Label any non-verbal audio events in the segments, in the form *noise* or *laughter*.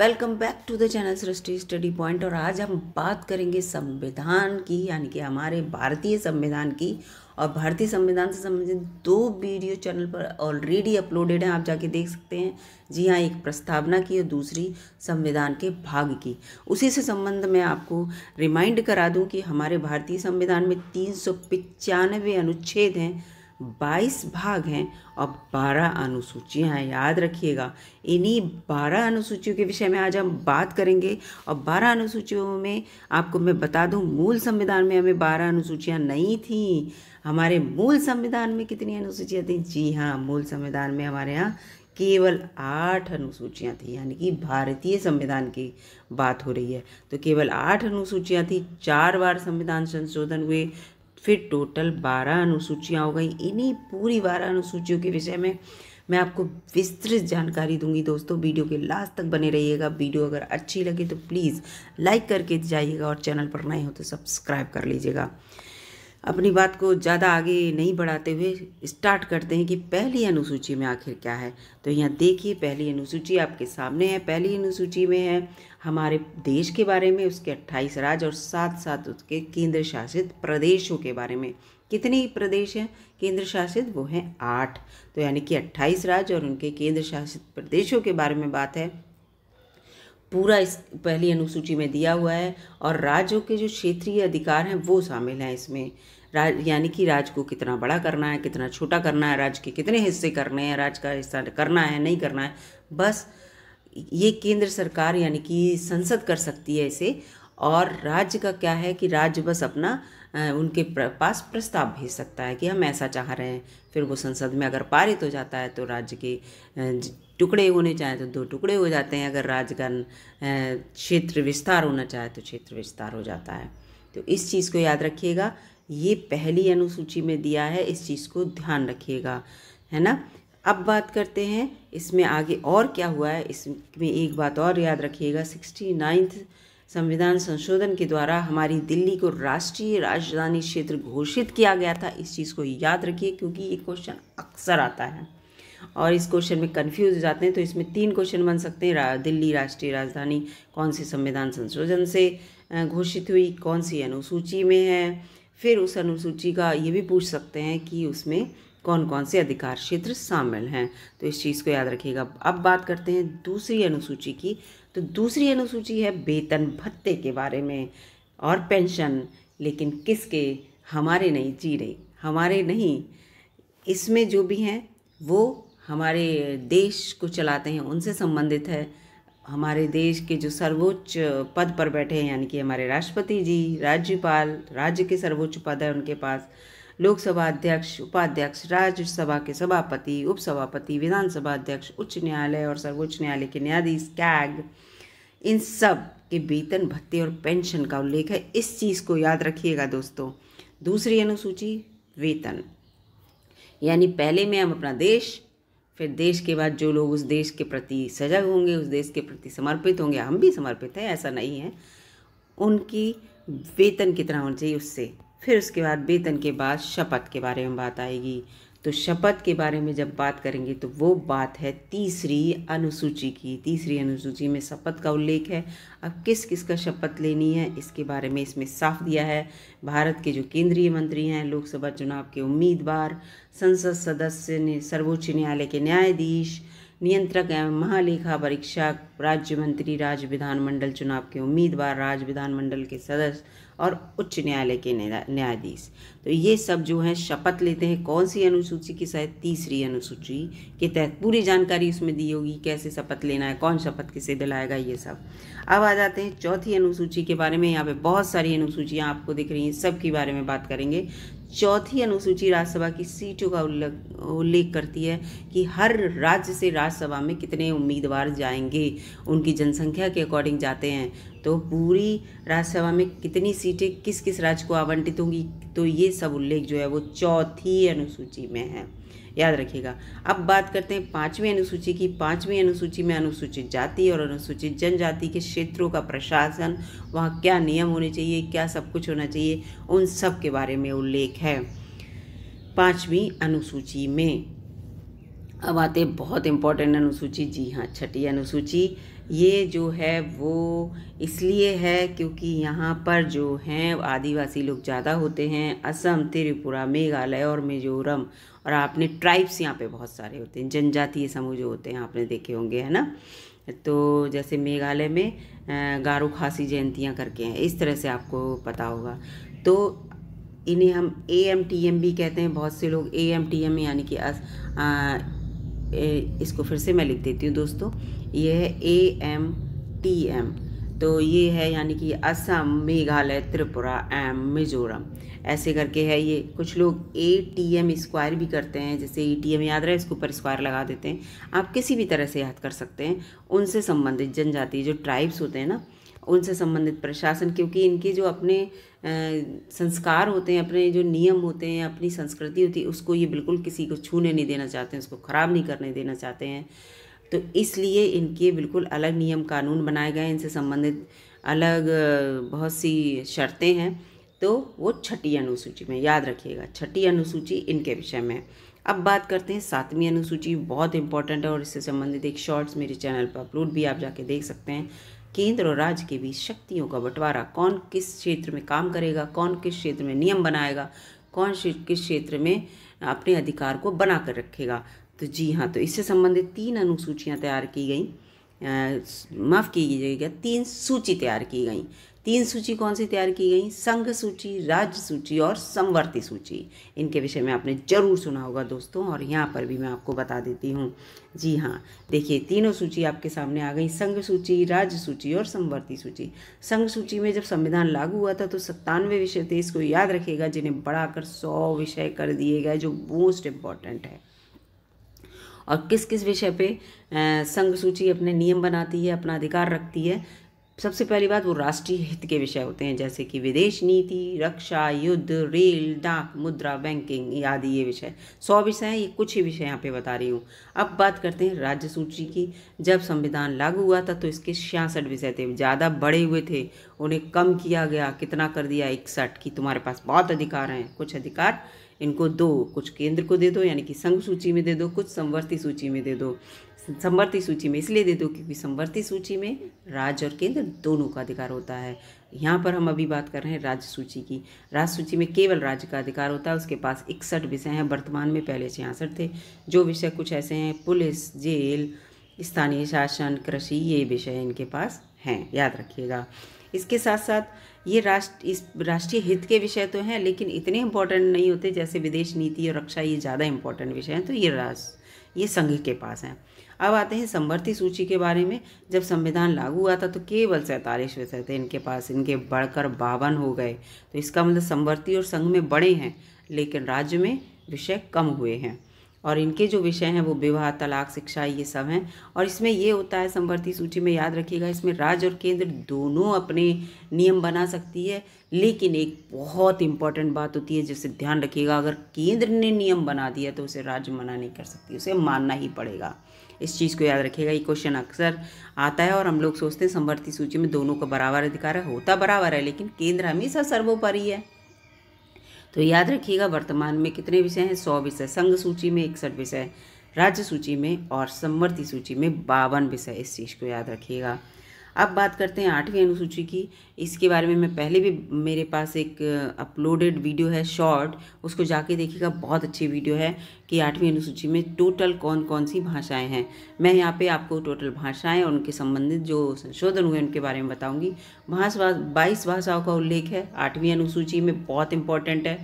welcome back to the channel Srishti study point और आज हम बात करेंगे संविधान की यानी कि हमारे भारतीय संविधान की और भारतीय संविधान से संबंधित दो वीडियो चैनल पर ऑलरेडी अपलोडेड हैं आप जाके देख सकते हैं जी हाँ एक प्रस्तावना की और दूसरी संविधान के भाग की उसी से संबंध में आपको रिमाइंड करा दूं कि हमारे भारतीय संविधान में तीन अनुच्छेद हैं बाईस भाग हैं और बारह अनुसूचियां हैं याद रखिएगा इन्हीं बारह अनुसूचियों के विषय में आज हम बात करेंगे और बारह अनुसूचियों में आपको मैं बता दूं मूल संविधान में हमें बारह अनुसूचियां नहीं थी हमारे मूल संविधान में कितनी अनुसूचियां थी जी हाँ मूल संविधान में हमारे यहाँ केवल आठ अनुसूचियाँ थी यानी कि भारतीय संविधान की बात हो रही है तो केवल आठ अनुसूचियाँ थी चार बार संविधान संशोधन हुए फिर टोटल बारह अनुसूचियाँ हो गई इन्हीं पूरी बारह अनुसूचियों के विषय में मैं आपको विस्तृत जानकारी दूंगी दोस्तों वीडियो के लास्ट तक बने रहिएगा वीडियो अगर अच्छी लगे तो प्लीज़ लाइक करके जाइएगा और चैनल पर नए हो तो सब्सक्राइब कर लीजिएगा अपनी बात को ज़्यादा आगे नहीं बढ़ाते हुए स्टार्ट करते हैं कि पहली अनुसूची में आखिर क्या है तो यहाँ देखिए पहली अनुसूची आपके सामने है पहली अनुसूची में है हमारे देश के बारे में उसके 28 राज्य और साथ साथ उसके केंद्र शासित प्रदेशों के बारे में कितने प्रदेश हैं केंद्र शासित वो हैं आठ तो यानी कि अट्ठाईस राज्य और उनके केंद्र शासित प्रदेशों के बारे में बात है पूरा इस पहली अनुसूची में दिया हुआ है और राज्यों के जो क्षेत्रीय अधिकार हैं वो शामिल हैं इसमें राज यानी कि राज्य को कितना बड़ा करना है कितना छोटा करना है राज्य के कितने हिस्से करने हैं राज्य का हिस्सा करना है नहीं करना है बस ये केंद्र सरकार यानी कि संसद कर सकती है इसे और राज्य का क्या है कि राज्य बस अपना उनके पास प्रस्ताव भेज सकता है कि हम ऐसा चाह रहे हैं फिर वो संसद में अगर पारित हो जाता है तो राज्य के टुकड़े होने चाहे तो दो टुकड़े हो जाते हैं अगर राज्य का क्षेत्र विस्तार होना चाहे तो क्षेत्र विस्तार हो जाता है तो इस चीज़ को याद रखिएगा ये पहली अनुसूची में दिया है इस चीज़ को ध्यान रखिएगा है ना अब बात करते हैं इसमें आगे और क्या हुआ है इसमें एक बात और याद रखिएगा सिक्सटी नाइन्थ संविधान संशोधन के द्वारा हमारी दिल्ली को राष्ट्रीय राजधानी क्षेत्र घोषित किया गया था इस चीज़ को याद रखिए क्योंकि ये क्वेश्चन अक्सर आता है और इस क्वेश्चन में कंफ्यूज हो जाते हैं तो इसमें तीन क्वेश्चन बन सकते हैं दिल्ली राष्ट्रीय राजधानी कौन सी संविधान संशोधन से घोषित हुई कौन सी अनुसूची में है फिर उस अनुसूची का ये भी पूछ सकते हैं कि उसमें कौन कौन से अधिकार क्षेत्र शामिल हैं तो इस चीज़ को याद रखिएगा अब बात करते हैं दूसरी अनुसूची की तो दूसरी अनुसूची है वेतन भत्ते के बारे में और पेंशन लेकिन किसके हमारे नहीं जीरे हमारे नहीं इसमें जो भी हैं वो हमारे देश को चलाते हैं उनसे संबंधित है हमारे देश के जो सर्वोच्च पद पर बैठे हैं यानी कि हमारे राष्ट्रपति जी राज्यपाल राज्य के सर्वोच्च पद है उनके पास लोकसभा अध्यक्ष उपाध्यक्ष राज्यसभा के सभापति उपसभापति विधानसभा अध्यक्ष उच्च न्यायालय और सर्वोच्च न्यायालय के न्यायाधीश कैग इन सब के वेतन भत्ते और पेंशन का उल्लेख है इस चीज़ को याद रखिएगा दोस्तों दूसरी अनुसूची वेतन यानी पहले में हम अपना देश फिर देश के बाद जो लोग उस देश के प्रति सजग होंगे उस देश के प्रति समर्पित होंगे हम भी समर्पित हैं ऐसा नहीं है उनकी वेतन कितना होना चाहिए उससे फिर उसके बाद वेतन के बाद शपथ के बारे में बात आएगी तो शपथ के बारे में जब बात करेंगे तो वो बात है तीसरी अनुसूची की तीसरी अनुसूची में शपथ का उल्लेख है अब किस किस का शपथ लेनी है इसके बारे में इसमें साफ दिया है भारत के जो केंद्रीय मंत्री हैं लोकसभा चुनाव के उम्मीदवार संसद सदस्य ने सर्वोच्च न्यायालय के न्यायाधीश नियंत्रक एवं महालेखा परीक्षक राज्य मंत्री राज्य विधानमंडल चुनाव के उम्मीदवार राज्य विधानमंडल के सदस्य और उच्च न्यायालय के न्यायाधीश तो ये सब जो है शपथ लेते हैं कौन सी अनुसूची के शायद तीसरी अनुसूची के तहत पूरी जानकारी उसमें दी होगी कैसे शपथ लेना है कौन शपथ किसे दिलाएगा ये सब अब आ जाते हैं चौथी अनुसूची के बारे में यहाँ पे बहुत सारी अनुसूचियाँ आपको दिख रही हैं सब के बारे में बात करेंगे चौथी अनुसूची राज्यसभा की सीटों का उल्लेख करती है कि हर राज्य से राज्यसभा में कितने उम्मीदवार जाएंगे उनकी जनसंख्या के अकॉर्डिंग जाते हैं तो पूरी राज्यसभा में कितनी सीटें किस किस राज्य को आवंटित होंगी तो ये सब उल्लेख जो है वो चौथी अनुसूची में है याद रखिएगा अब बात करते हैं पांचवी अनुसूची की पांचवी अनुसूची में अनुसूचित जाति और अनुसूचित जनजाति के क्षेत्रों का प्रशासन वहाँ क्या नियम होने चाहिए क्या सब कुछ होना चाहिए उन सब के बारे में उल्लेख है पांचवी अनुसूची में अब आते बहुत इंपॉर्टेंट अनुसूची जी हाँ छठी अनुसूची ये जो है वो इसलिए है क्योंकि यहाँ पर जो हैं आदिवासी लोग ज़्यादा होते हैं असम त्रिपुरा मेघालय और मिजोरम और आपने ट्राइब्स यहाँ पे बहुत सारे होते हैं जनजातीय समूह जो होते हैं आपने देखे होंगे है ना तो जैसे मेघालय में गारो खासी जयंतियाँ करके हैं इस तरह से आपको पता होगा तो इन्हें हम ए एम टी एम भी कहते हैं बहुत से लोग ए एम टी एम यानी कि अस, आ, इसको फिर से मैं लिख देती हूँ दोस्तों ये है ए एम टी एम तो ये है यानी कि असम मेघालय त्रिपुरा एम मिजोरम ऐसे करके है ये कुछ लोग ए टी एम स्क्वायर भी करते हैं जैसे ए टी एम याद रहे इसके ऊपर स्क्वायर लगा देते हैं आप किसी भी तरह से याद कर सकते हैं उनसे संबंधित जनजाति जो ट्राइब्स होते हैं ना उनसे संबंधित प्रशासन क्योंकि इनके जो अपने संस्कार होते हैं अपने जो नियम होते हैं अपनी संस्कृति होती है उसको ये बिल्कुल किसी को छूने नहीं देना चाहते हैं उसको ख़राब नहीं करने देना चाहते हैं तो इसलिए इनके बिल्कुल अलग नियम कानून बनाए गए इनसे संबंधित अलग बहुत सी शर्तें हैं तो वो छठी अनुसूची में याद रखिएगा छठी अनुसूची इनके विषय में अब बात करते हैं सातवीं अनुसूची बहुत इंपॉर्टेंट है और इससे संबंधित एक शॉर्ट्स मेरे चैनल पर अपलोड भी आप जाके देख सकते हैं केंद्र और राज्य के बीच शक्तियों का बंटवारा कौन किस क्षेत्र में काम करेगा कौन किस क्षेत्र में नियम बनाएगा कौन किस क्षेत्र में अपने अधिकार को बना कर रखेगा तो जी हाँ तो इससे संबंधित तीन अनुसूचियाँ तैयार की गई माफ़ कीजिएगा तीन सूची तैयार की गई तीन सूची कौन सी तैयार की गई संघ सूची राज्य सूची और संवर्ती सूची इनके विषय में आपने जरूर सुना होगा दोस्तों और यहाँ पर भी मैं आपको बता देती हूँ जी हाँ देखिए तीनों सूची आपके सामने आ गई संघ सूची राज्य सूची और संवर्ती सूची संघ सूची में जब संविधान लागू हुआ था तो सत्तानवे विषय थे इसको याद रखेगा जिन्हें बढ़ाकर सौ विषय कर दिए गए जो मोस्ट इम्पॉर्टेंट है और किस किस विषय पे संघ सूची अपने नियम बनाती है अपना अधिकार रखती है सबसे पहली बात वो राष्ट्रीय हित के विषय होते हैं जैसे कि विदेश नीति रक्षा युद्ध रेल डाक मुद्रा बैंकिंग आदि ये विषय सौ विषय हैं ये कुछ ही विषय यहाँ पे बता रही हूँ अब बात करते हैं राज्य सूची की जब संविधान लागू हुआ था तो इसके छियासठ विषय थे ज़्यादा बड़े हुए थे उन्हें कम किया गया कितना कर दिया इकसठ कि तुम्हारे पास बहुत अधिकार हैं कुछ अधिकार इनको दो कुछ केंद्र को दे दो यानी कि संघ सूची में दे दो कुछ संवर्ती सूची में दे दो संवर्ती सूची में इसलिए दे दो क्योंकि संवर्ती सूची में राज्य और केंद्र दोनों का अधिकार होता है यहाँ पर हम अभी बात कर रहे हैं राज्य सूची की राज्य सूची में केवल राज्य का अधिकार होता है उसके पास इकसठ विषय हैं वर्तमान में पहले छियासठ थे जो विषय कुछ ऐसे हैं पुलिस जेल स्थानीय शासन कृषि ये विषय इनके पास हैं याद रखिएगा इसके साथ साथ ये राष्ट्र इस राष्ट्रीय हित के विषय तो हैं लेकिन इतने इम्पोर्टेंट नहीं होते जैसे विदेश नीति और रक्षा ये ज़्यादा इम्पोर्टेंट विषय हैं तो ये राष्ट्र ये संघ के पास हैं अब आते हैं समवर्ती सूची के बारे में जब संविधान लागू हुआ था तो केवल सैंतालीस विषय थे इनके पास इनके बढ़कर बावन हो गए तो इसका मतलब समवर्ती और संघ में बड़े हैं लेकिन राज्य में विषय कम हुए हैं और इनके जो विषय हैं वो विवाह तलाक शिक्षा ये सब हैं और इसमें ये होता है संवर्ती सूची में याद रखिएगा इसमें राज्य और केंद्र दोनों अपने नियम बना सकती है लेकिन एक बहुत इंपॉर्टेंट बात होती है जिसे ध्यान रखिएगा अगर केंद्र ने नियम बना दिया तो उसे राज्य मना नहीं कर सकती उसे मानना ही पड़ेगा इस चीज़ को याद रखिएगा ये क्वेश्चन अक्सर आता है और हम लोग सोचते हैं संवर्ती सूची में दोनों का बराबर अधिकार है होता बराबर है लेकिन केंद्र हमेशा सर्वोपरि है तो याद रखिएगा वर्तमान में कितने विषय हैं सौ विषय संघ सूची में इकसठ विषय राज्य सूची में और समवर्ती सूची में बावन विषय इस चीज़ को याद रखिएगा अब बात करते हैं आठवीं अनुसूची की इसके बारे में मैं पहले भी मेरे पास एक अपलोडेड वीडियो है शॉर्ट उसको जाके देखिएगा बहुत अच्छी वीडियो है कि आठवीं अनुसूची में टोटल कौन कौन सी भाषाएं हैं मैं यहाँ पे आपको टोटल भाषाएं और उनके संबंधित जो संशोधन हुए उनके बारे में बताऊँगी भाषा बाईस भाषाओं का उल्लेख है आठवीं अनुसूची में बहुत इंपॉर्टेंट है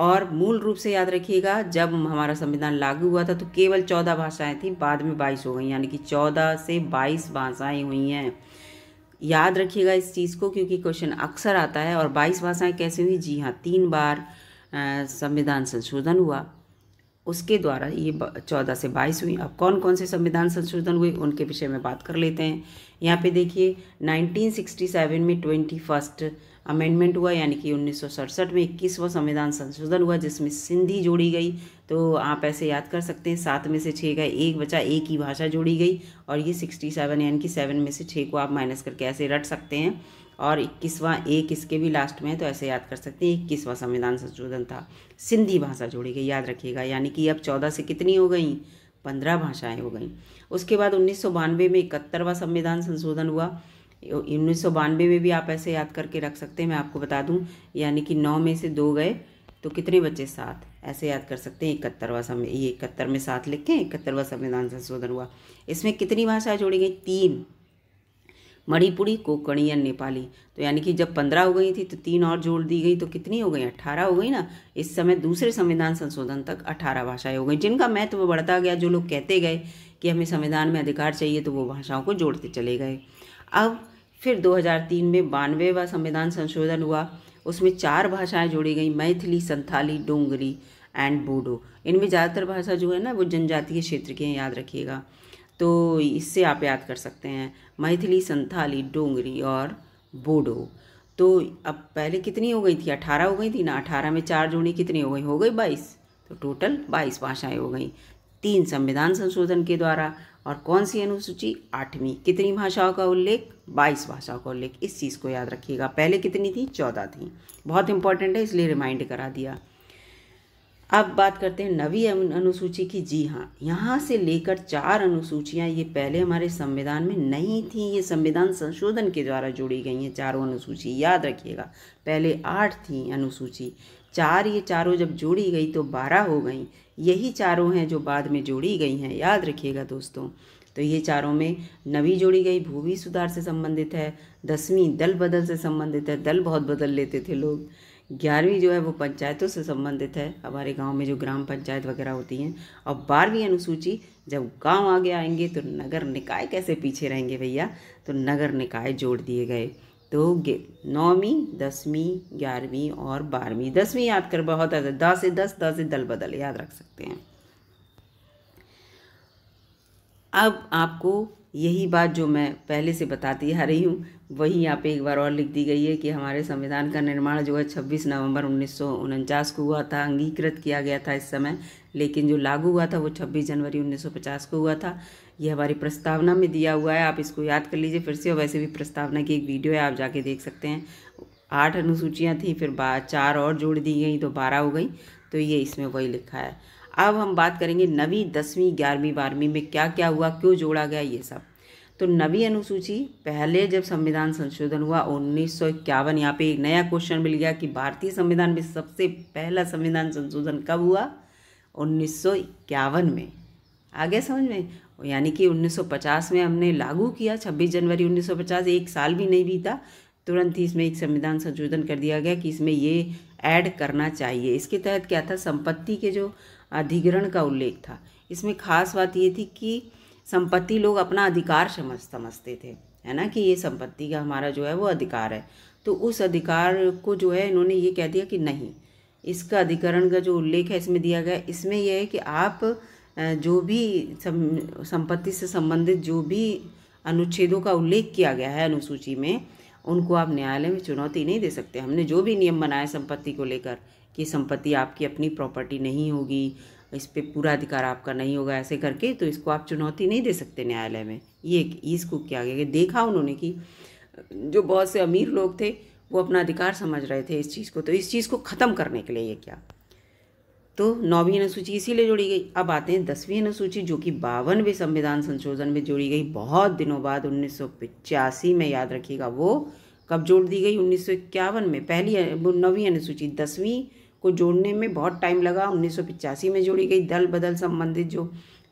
और मूल रूप से याद रखिएगा जब हमारा संविधान लागू हुआ था तो केवल चौदह भाषाएं थी बाद में बाईस हो गई यानी कि चौदह से बाईस भाषाएं हुई हैं याद रखिएगा इस चीज़ को क्योंकि क्वेश्चन अक्सर आता है और बाईस भाषाएं कैसे हुई जी हाँ तीन बार संविधान संशोधन हुआ उसके द्वारा ये चौदह से बाईस हुई अब कौन कौन से संविधान संशोधन हुए उनके विषय में बात कर लेते हैं यहाँ पे देखिए 1967 में ट्वेंटी फर्स्ट अमेंडमेंट हुआ यानी कि उन्नीस में इक्कीसवां संविधान संशोधन हुआ जिसमें सिंधी जोड़ी गई तो आप ऐसे याद कर सकते हैं सात में से छः का एक बचा एक ही भाषा जोड़ी गई और ये सिक्सटी सेवन यानी कि सेवन में से छः को आप माइनस करके ऐसे रट सकते हैं और इक्कीसवां एक इसके भी लास्ट में है तो ऐसे याद कर सकते हैं इक्कीसवां संविधान संशोधन था सिंधी भाषा जोड़ी गई याद रखिएगा यानी कि अब चौदह से कितनी हो गई पंद्रह भाषाएं हो गई उसके बाद उन्नीस में इकहत्तरवा संविधान संशोधन हुआ उन्नीस में भी आप ऐसे याद करके रख सकते हैं मैं आपको बता दूं यानी कि नौ में से दो गए तो कितने बच्चे सात ऐसे याद कर सकते हैं इकहत्तरवा समय ये इकहत्तर में सात लिखें इकहत्तरवा संविधान संशोधन हुआ इसमें कितनी भाषाएं जोड़ी गई तीन मणिपुरी कोकणी या नेपाली तो यानी कि जब पंद्रह हो गई थी तो तीन और जोड़ दी गई तो कितनी हो गई अट्ठारह हो गई ना इस समय दूसरे संविधान संशोधन तक अट्ठारह भाषाएं हो गई जिनका महत्व तो बढ़ता गया जो लोग कहते गए कि हमें संविधान में अधिकार चाहिए तो वो भाषाओं को जोड़ते चले गए अब फिर 2003 में बानवेवा संविधान संशोधन हुआ उसमें चार भाषाएं जोड़ी गई मैथिली संथाली डोंगरी एंड बोडो इनमें ज़्यादातर भाषा जो है ना वो जनजातीय क्षेत्र के हैं याद रखिएगा तो इससे आप याद कर सकते हैं मैथिली संथाली डोंगरी और बोडो तो अब पहले कितनी हो गई थी अठारह हो गई थी ना अठारह में चार जोड़ी कितनी हो गई हो गई बाईस तो टोटल बाईस भाषाएँ हो गई तीन संविधान संशोधन के द्वारा और कौन सी अनुसूची आठवीं कितनी भाषाओं का उल्लेख बाईस भाषाओं का उल्लेख इस चीज़ को याद रखिएगा पहले कितनी थी चौदह थी बहुत इंपॉर्टेंट है इसलिए रिमाइंड करा दिया अब बात करते हैं नवी अनुसूची की जी हाँ यहाँ से लेकर चार अनुसूचियाँ ये पहले हमारे संविधान में नहीं थी ये संविधान संशोधन के द्वारा जोड़ी गई हैं चारों अनुसूची याद रखिएगा पहले आठ थी अनुसूची चार ये चारों जब जोड़ी गई तो बारह हो गई यही चारों हैं जो बाद में जोड़ी गई हैं याद रखिएगा दोस्तों तो ये चारों में नवी जोड़ी गई भूवि सुधार से संबंधित है दसवीं दल बदल से संबंधित है दल बहुत बदल लेते थे लोग ग्यारहवीं जो है वो पंचायतों से संबंधित है हमारे गांव में जो ग्राम पंचायत वगैरह होती हैं और बारहवीं अनुसूची जब गांव आगे आएंगे तो नगर निकाय कैसे पीछे रहेंगे भैया तो नगर निकाय जोड़ दिए गए तो नौवीं दसवीं ग्यारहवीं और बारहवीं दसवीं याद कर बहुत दस से दस दस से दल बदल याद रख सकते हैं अब आपको यही बात जो मैं पहले से बताती आ रही हूँ वही यहाँ पे एक बार और लिख दी गई है कि हमारे संविधान का निर्माण जो है 26 नवंबर उन्नीस को हुआ था अंगीकृत किया गया था इस समय लेकिन जो लागू हुआ था वो 26 जनवरी 1950 को हुआ था ये हमारी प्रस्तावना में दिया हुआ है आप इसको याद कर लीजिए फिर से और वैसे भी प्रस्तावना की एक वीडियो है आप जाके देख सकते हैं आठ अनुसूचियाँ थी फिर चार और जोड़ दी गई तो बारह हो गई तो ये इसमें वही लिखा है अब हम बात करेंगे नवी दसवीं ग्यारहवीं बारहवीं में क्या क्या हुआ क्यों जोड़ा गया ये सब तो नवी अनुसूची पहले जब संविधान संशोधन हुआ उन्नीस सौ इक्यावन यहाँ पर एक नया क्वेश्चन मिल गया कि भारतीय संविधान में सबसे पहला संविधान संशोधन कब हुआ उन्नीस में आ गया समझ में यानी कि 1950 में हमने लागू किया 26 जनवरी 1950 एक साल भी नहीं बीता तुरंत ही इसमें एक संविधान संशोधन कर दिया गया कि इसमें ये ऐड करना चाहिए इसके तहत क्या था संपत्ति के जो अधिग्रहण का उल्लेख था इसमें खास बात ये थी कि संपत्ति लोग अपना अधिकार समझ समझते थे है ना कि ये संपत्ति का हमारा जो है वो अधिकार है तो उस अधिकार को जो है इन्होंने ये कह दिया कि नहीं इसका अधिकरण का जो उल्लेख है इसमें दिया गया इसमें यह है कि आप जो भी संपत्ति से संबंधित जो भी अनुच्छेदों का उल्लेख किया गया है अनुसूची में उनको आप न्यायालय में चुनौती नहीं दे सकते हमने जो भी नियम बनाए संपत्ति को लेकर कि संपत्ति आपकी अपनी प्रॉपर्टी नहीं होगी इस पर पूरा अधिकार आपका नहीं होगा ऐसे करके तो इसको आप चुनौती नहीं दे सकते न्यायालय में ये इसको क्या गया देखा उन्होंने कि जो बहुत से अमीर लोग थे वो अपना अधिकार समझ रहे थे इस चीज़ को तो इस चीज़ को ख़त्म करने के लिए ये क्या तो नौवीं अनुसूची इसीलिए जोड़ी गई अब आते हैं दसवीं अनुसूची जो कि बावनवें संविधान संशोधन में जोड़ी गई बहुत दिनों बाद उन्नीस में याद रखिएगा वो कब जोड़ दी गई उन्नीस में पहली नौवीं अनुसूची दसवीं को जोड़ने में बहुत टाइम लगा उन्नीस में जोड़ी गई दल बदल संबंधित जो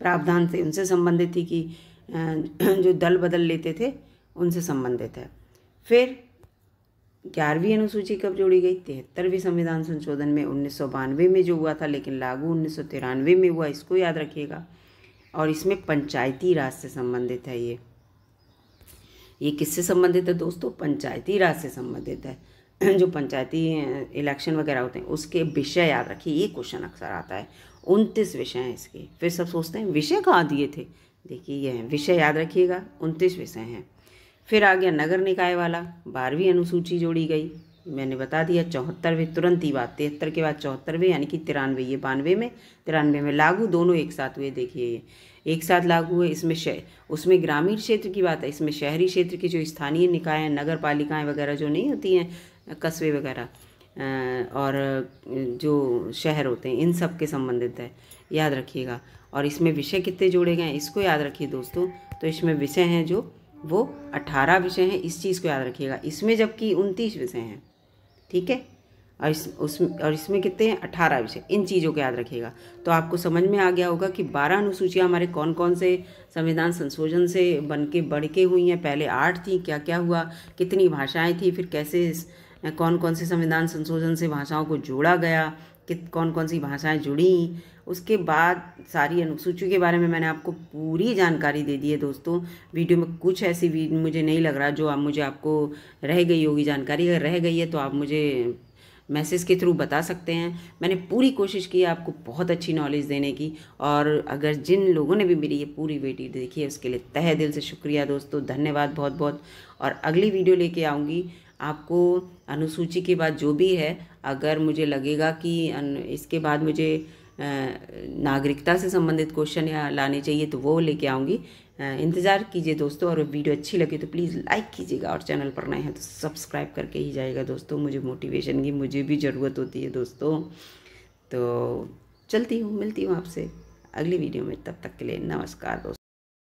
प्रावधान थे उनसे संबंधित थी कि जो दल बदल लेते थे उनसे संबंधित है फिर ग्यारहवीं अनुसूची कब जोड़ी गई तिहत्तरवीं संविधान संशोधन में उन्नीस में जो हुआ था लेकिन लागू उन्नीस में हुआ इसको याद रखिएगा और इसमें पंचायती राज से संबंधित है ये ये किससे संबंधित है दोस्तों पंचायती राज से संबंधित है *clears throat* जो पंचायती इलेक्शन वगैरह होते हैं उसके विषय याद रखिए ये क्वेश्चन अक्सर आता है उनतीस विषय हैं इसके फिर सब सोचते हैं विषय कहाँ दिए थे देखिए ये हैं विषय याद रखिएगा उनतीस विषय हैं फिर आ गया नगर निकाय वाला बारहवीं अनुसूची जोड़ी गई मैंने बता दिया चौहत्तरवें तुरंत ही बात तिहत्तर के बाद चौहत्तरवें यानी कि तिरानवे ये बानवे में तिरानवे में लागू दोनों एक साथ हुए देखिए ये एक साथ लागू हुए इसमें शह उसमें ग्रामीण क्षेत्र की बात है इसमें शहरी क्षेत्र के जो स्थानीय निकाय हैं नगर पालिकाएँ वगैरह जो नहीं होती हैं कस्बे वगैरह और जो शहर होते हैं इन सब के संबंधित है याद रखिएगा और इसमें विषय कितने जोड़े गए इसको याद रखिए दोस्तों तो इसमें विषय हैं जो वो अट्ठारह विषय हैं इस चीज़ को याद रखिएगा इसमें जबकि उनतीस विषय हैं ठीक है और इस उस और इसमें कितने हैं अठारह विषय इन चीज़ों को याद रखिएगा तो आपको समझ में आ गया होगा कि बारह अनुसूचियाँ हमारे कौन कौन से संविधान संशोधन से बन के बढ़ के हुई हैं पहले आठ थी क्या क्या हुआ कितनी भाषाएं थी फिर कैसे कौन कौन से संविधान संशोधन से भाषाओं को जोड़ा गया कि कौन कौन सी भाषाएं जुड़ी उसके बाद सारी अनुसूची के बारे में मैंने आपको पूरी जानकारी दे दी है दोस्तों वीडियो में कुछ ऐसी मुझे नहीं लग रहा जो आप मुझे आपको रह गई होगी जानकारी अगर रह गई है तो आप मुझे मैसेज के थ्रू बता सकते हैं मैंने पूरी कोशिश की आपको बहुत अच्छी नॉलेज देने की और अगर जिन लोगों ने भी मेरी ये पूरी वीडियो देखी है उसके लिए तहे दिल से शुक्रिया दोस्तों धन्यवाद बहुत बहुत और अगली वीडियो लेके आऊँगी आपको अनुसूची के बाद जो भी है अगर मुझे लगेगा कि इसके बाद मुझे नागरिकता से संबंधित क्वेश्चन या लाने चाहिए तो वो लेके आऊँगी इंतज़ार कीजिए दोस्तों और वीडियो अच्छी लगे तो प्लीज़ लाइक कीजिएगा और चैनल पर नए हैं तो सब्सक्राइब करके ही जाएगा दोस्तों मुझे मोटिवेशन की मुझे भी ज़रूरत होती है दोस्तों तो चलती हूँ मिलती हूँ आपसे अगली वीडियो में तब तक के लिए नमस्कार दोस्तों